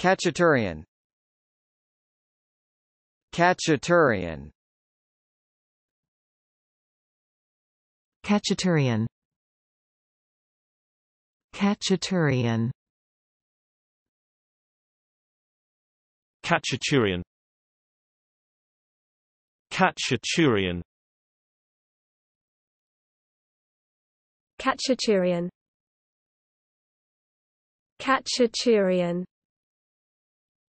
Kachaturian Kachaturian Kachaturian Kachaturian Kachaturian Kachaturian Kachaturian Kachaturian